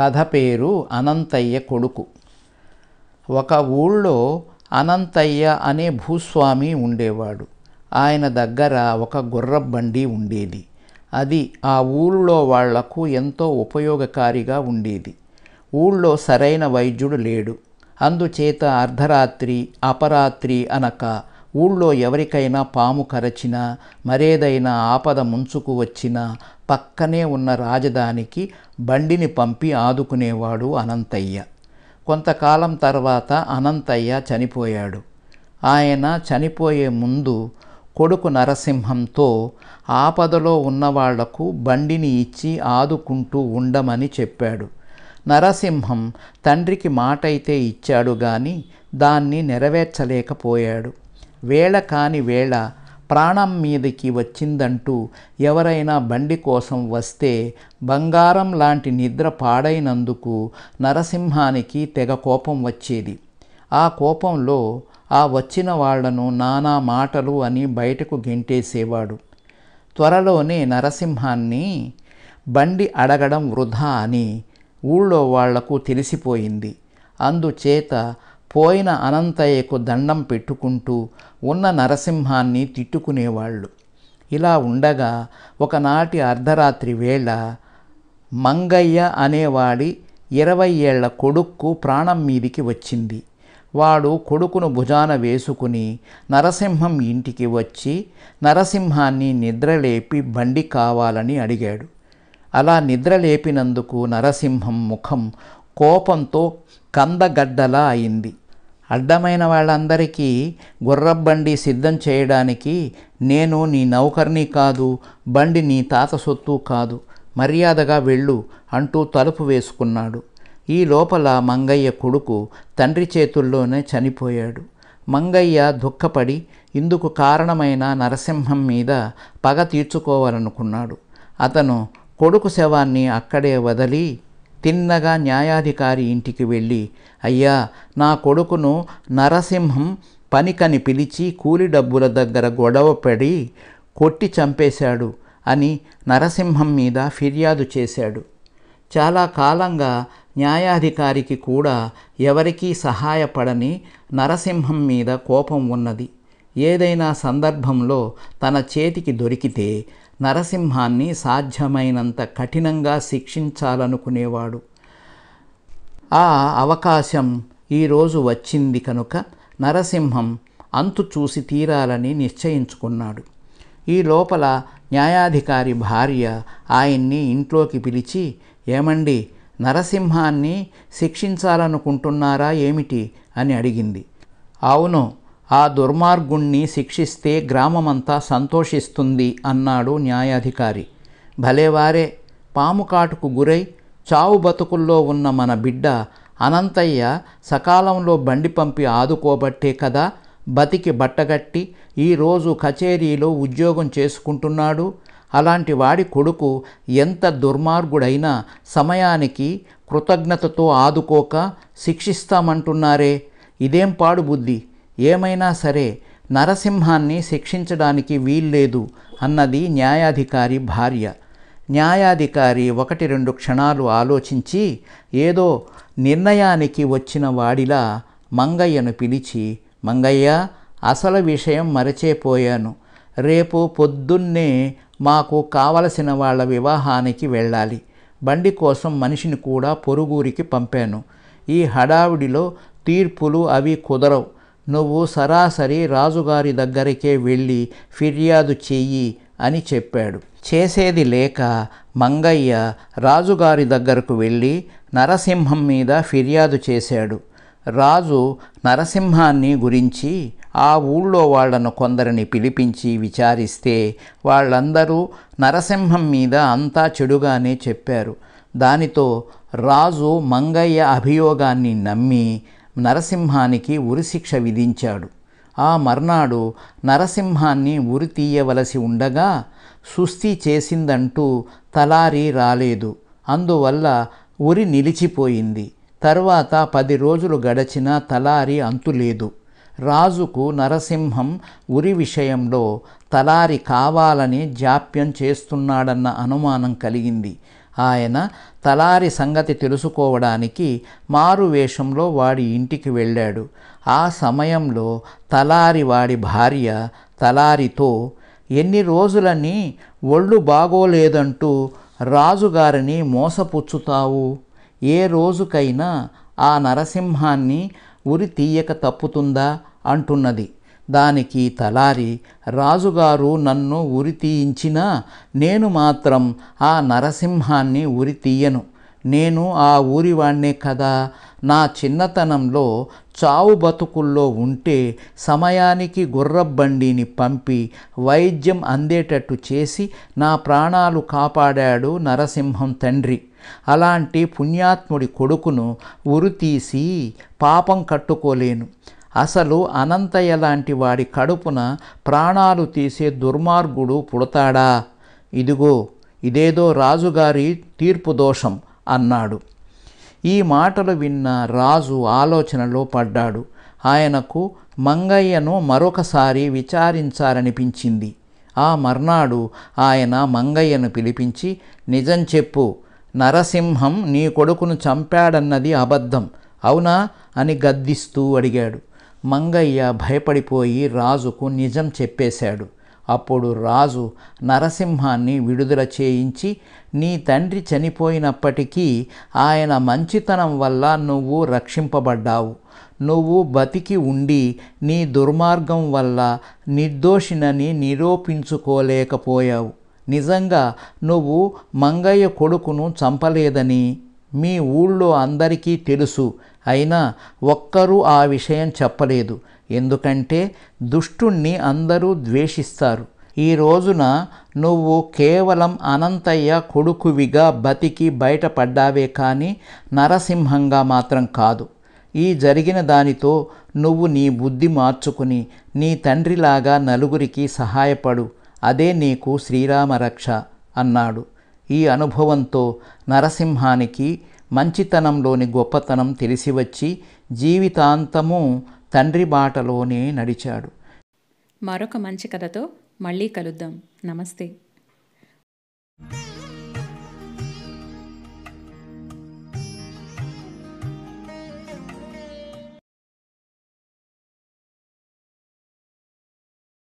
కథ పేరు అనంతయ్య కొడుకు ఒక ఊళ్ళో అనంతయ్య అనే భూస్వామి ఉండేవాడు ఆయన దగ్గర ఒక గుర్ర బండి ఉండేది అది ఆ ఊళ్ళో వాళ్లకు ఎంతో ఉపయోగకారిగా ఉండేది ఊళ్ళో సరైన వైద్యుడు లేడు అందుచేత అర్ధరాత్రి అపరాత్రి అనక ఊళ్ళో ఎవరికైనా పాము కరచినా మరేదైనా ఆపద ముంచుకు వచ్చినా పక్కనే ఉన్న రాజధానికి బండిని పంపి ఆదుకునేవాడు అనంతయ్య కొంతకాలం తర్వాత అనంతయ్య చనిపోయాడు ఆయన చనిపోయే ముందు కొడుకు నరసింహంతో ఆపదలో ఉన్నవాళ్లకు బండిని ఇచ్చి ఆదుకుంటూ ఉండమని చెప్పాడు నరసింహం తండ్రికి మాట అయితే ఇచ్చాడు గాని దాన్ని నెరవేర్చలేకపోయాడు వేళ కాని వేళ ప్రాణం మీదకి వచ్చిందంటూ ఎవరైనా బండి కోసం వస్తే బంగారం లాంటి నిద్ర పాడైనందుకు నరసింహానికి తెగ కోపం వచ్చేది ఆ కోపంలో ఆ వచ్చిన వాళ్లను నానా మాటలు అని బయటకు గెంటేసేవాడు త్వరలోనే నరసింహాన్ని బండి అడగడం వృధా అని ఊళ్ళో వాళ్లకు తెలిసిపోయింది అందుచేత పోయిన అనంతయ్యకు దండం పెట్టుకుంటూ ఉన్న నరసింహాన్ని తిట్టుకునేవాళ్ళు ఇలా ఉండగా ఒకనాటి అర్ధరాత్రి వేళ మంగయ్య అనేవాడి ఇరవై ఏళ్ల కొడుక్కు ప్రాణం మీదికి వచ్చింది వాడు కొడుకును భుజాన వేసుకుని నరసింహం ఇంటికి వచ్చి నరసింహాన్ని నిద్రలేపి బండి కావాలని అడిగాడు అలా నిద్రలేపినందుకు నరసింహం ముఖం కోపంతో కందగడ్డలా అయింది అడ్డమైన వాళ్ళందరికీ గుర్రబండి సిద్ధం చేయడానికి నేను నీ నౌకర్ని కాదు బండి నీ తాత సొత్తు కాదు మర్యాదగా వెళ్ళు అంటూ తలుపు వేసుకున్నాడు ఈ లోపల మంగయ్య కొడుకు తండ్రి చేతుల్లోనే చనిపోయాడు మంగయ్య దుఃఖపడి ఇందుకు కారణమైన నరసింహం మీద పగ తీర్చుకోవాలనుకున్నాడు అతను కొడుకు శవాన్ని అక్కడే వదిలి తిన్నగా న్యాయాధికారి ఇంటికి వెళ్ళి అయ్యా నా కొడుకును నరసింహం పనికని పిలిచి కూలి డబ్బుల దగ్గర గొడవపడి కొట్టి చంపేశాడు అని నరసింహం మీద ఫిర్యాదు చేశాడు చాలా కాలంగా న్యాయాధికారికి కూడా ఎవరికీ సహాయపడని నరసింహం మీద కోపం ఉన్నది ఏదైనా సందర్భంలో తన చేతికి దొరికితే నరసింహాన్ని సాధ్యమైనంత కఠినంగా శిక్షించాలనుకునేవాడు ఆ అవకాశం ఈరోజు వచ్చింది కనుక నరసింహం అంతు చూసి తీరాలని నిశ్చయించుకున్నాడు ఈ లోపల న్యాయాధికారి భార్య ఆయన్ని ఇంట్లోకి పిలిచి ఏమండి నరసింహాన్ని శిక్షించాలనుకుంటున్నారా ఏమిటి అని అడిగింది అవును ఆ దుర్మార్గుణ్ణి శిక్షిస్తే గ్రామమంతా సంతోషిస్తుంది అన్నాడు న్యాయాధికారి భలేవారే పాము కాటుకు గురై చావు బతుకుల్లో ఉన్న మన బిడ్డ అనంతయ్య సకాలంలో బండి పంపి ఆదుకోబట్టే కదా బతికి బట్టగట్టి ఈరోజు కచేరీలో ఉద్యోగం చేసుకుంటున్నాడు అలాంటి వాడి కొడుకు ఎంత దుర్మార్గుడైనా సమయానికి కృతజ్ఞతతో ఆదుకోక శిక్షిస్తామంటున్నారే ఇదేం పాడు బుద్ధి ఏమైనా సరే నరసింహాన్ని శిక్షించడానికి వీల్లేదు అన్నది న్యాయాధికారి భార్య న్యాయాధికారి ఒకటి రెండు క్షణాలు ఆలోచించి ఏదో నిర్ణయానికి వచ్చిన వాడిలా మంగయ్యను పిలిచి మంగయ్య అసలు విషయం మరచేపోయాను రేపు పొద్దున్నే మాకు కావలసిన వాళ్ళ వివాహానికి వెళ్ళాలి బండి కోసం మనిషిని కూడా పొరుగురికి పంపాను ఈ హడావిడిలో తీర్పులు అవి కుదరవు నువ్వు సరాసరి రాజుగారి దగ్గరికే వెళ్ళి ఫిర్యాదు చెయ్యి అని చెప్పాడు చేసేది లేక మంగయ్య రాజుగారి దగ్గరకు వెళ్ళి నరసింహం మీద ఫిర్యాదు చేశాడు రాజు నరసింహాన్ని గురించి ఆ ఊళ్ళో వాళ్లను కొందరిని పిలిపించి విచారిస్తే వాళ్ళందరూ నరసింహం మీద అంతా చెడుగానే చెప్పారు దానితో రాజు మంగయ్య అభియోగాన్ని నమ్మి నరసింహానికి ఉరిశిక్ష విధించాడు ఆ మర్నాడు నరసింహాన్ని ఉరి తీయవలసి ఉండగా సుస్థి చేసిందంటూ తలారి రాలేదు అందువల్ల ఉరి నిలిచిపోయింది తర్వాత పది రోజులు గడచిన తలారి అంతులేదు రాజుకు నరసింహం ఉరి విషయంలో తలారి కావాలని జాప్యం చేస్తున్నాడన్న అనుమానం కలిగింది ఆయన తలారి సంగతి తెలుసుకోవడానికి మారు వేషంలో వాడి ఇంటికి వెళ్ళాడు ఆ సమయంలో తలారి వాడి భార్య తలారితో ఎన్ని రోజులని ఒళ్ళు బాగోలేదంటూ రాజుగారిని మోసపుచ్చుతావు ఏ రోజుకైనా ఆ నరసింహాన్ని ఉరి తీయక తప్పుతుందా అంటున్నది దానికి తలారి రాజుగారు నన్ను ఉరి తీయించినా నేను మాత్రం ఆ నరసింహాన్ని ఉరి తీయను నేను ఆ ఊరివాణ్ణే కదా నా చిన్నతనంలో చావు బతుకుల్లో ఉంటే సమయానికి గుర్రబండిని పంపి వైద్యం అందేటట్టు చేసి నా ప్రాణాలు కాపాడాడు నరసింహం తండ్రి అలాంటి పుణ్యాత్ముడి కొడుకును ఉరితీసి పాపం కట్టుకోలేను అసలు అనంతయ్య లాంటి వాడి కడుపున ప్రాణాలు తీసే దుర్మార్గుడు పుడతాడా ఇదిగో ఇదేదో రాజుగారి తీర్పు దోషం అన్నాడు ఈ మాటలు విన్న రాజు ఆలోచనలో పడ్డాడు ఆయనకు మంగయ్యను మరొకసారి విచారించాలనిపించింది ఆ మర్నాడు ఆయన మంగయ్యను పిలిపించి నిజం చెప్పు నరసింహం నీ కొడుకును చంపాడన్నది అబద్ధం అవునా అని గద్దిస్తూ అడిగాడు మంగయ్య భయపడిపోయి రాజుకు నిజం చెప్పేశాడు అప్పుడు రాజు నరసింహాన్ని విడుదల చేయించి నీ తండ్రి చనిపోయినప్పటికీ ఆయన మంచితనం వల్ల నువ్వు రక్షింపబడ్డావు నువ్వు బతికి ఉండి నీ దుర్మార్గం వల్ల నిర్దోషినని నిరూపించుకోలేకపోయావు నిజంగా నువ్వు మంగయ్య కొడుకును చంపలేదని మీ ఊళ్ళో అందరికీ తెలుసు అయినా ఒక్కరూ ఆ విషయం చెప్పలేదు ఎందుకంటే దుష్టుణ్ణి అందరూ ద్వేషిస్తారు ఈ రోజున నువ్వు కేవలం అనంతయ్య కొడుకువిగా బతికి బయటపడ్డావే కానీ నరసింహంగా మాత్రం కాదు ఈ జరిగిన దానితో నువ్వు నీ బుద్ధి మార్చుకుని నీ తండ్రిలాగా నలుగురికి సహాయపడు అదే నీకు శ్రీరామ రక్ష అన్నాడు ఈ అనుభవంతో నరసింహానికి మంచితనంలోని గొప్పతనం తెలిసి వచ్చి జీవితాంతము తండ్రి బాటలోనే నడిచాడు మరొక మంచి కథతో మళ్ళీ కలుద్దాం నమస్తే